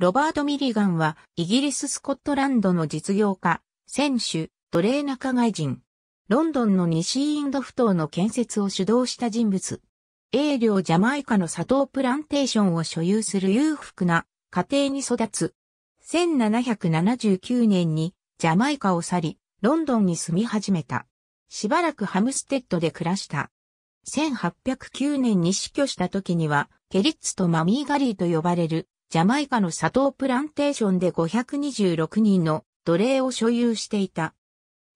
ロバート・ミリガンは、イギリス・スコットランドの実業家、選手、奴隷仲外人。ロンドンの西インド埠頭の建設を主導した人物。英領ジャマイカの砂糖プランテーションを所有する裕福な家庭に育つ。1779年にジャマイカを去り、ロンドンに住み始めた。しばらくハムステッドで暮らした。1809年に死去した時には、ケリッツとマミーガリーと呼ばれるジャマイカの砂糖プランテーションで526人の奴隷を所有していた。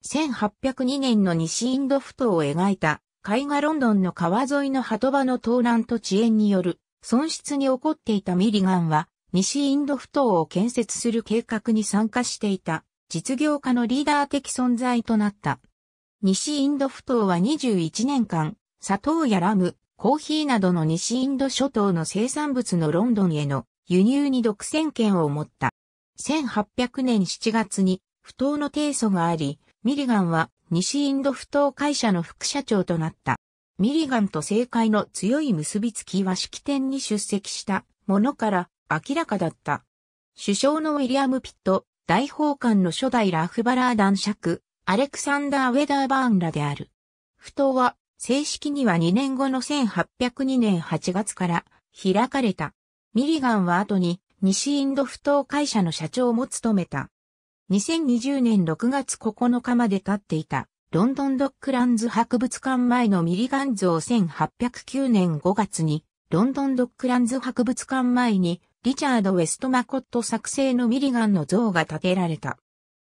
1802年の西インド不頭を描いた絵画ロンドンの川沿いの波止場の盗難と遅延による損失に起こっていたミリガンは西インド不頭を建設する計画に参加していた実業家のリーダー的存在となった。西インド不頭は21年間砂糖やラム、コーヒーなどの西インド諸島の生産物のロンドンへの輸入に独占権を持った。1800年7月に不当の提訴があり、ミリガンは西インド不当会社の副社長となった。ミリガンと政界の強い結びつきは式典に出席したものから明らかだった。首相のウィリアム・ピット、大法官の初代ラフバラー男爵、アレクサンダー・ウェダーバーンらである。不当は正式には2年後の1802年8月から開かれた。ミリガンは後に西インド不当会社の社長も務めた。2020年6月9日まで経っていたロンドンドックランズ博物館前のミリガン像1809年5月にロンドンドックランズ博物館前にリチャード・ウェスト・マコット作成のミリガンの像が建てられた。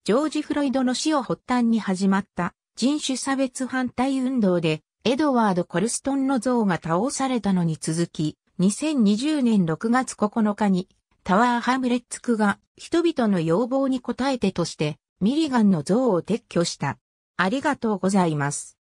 ジョージ・フロイドの死を発端に始まった人種差別反対運動でエドワード・コルストンの像が倒されたのに続き、2020年6月9日にタワーハムレッツクが人々の要望に応えてとしてミリガンの像を撤去した。ありがとうございます。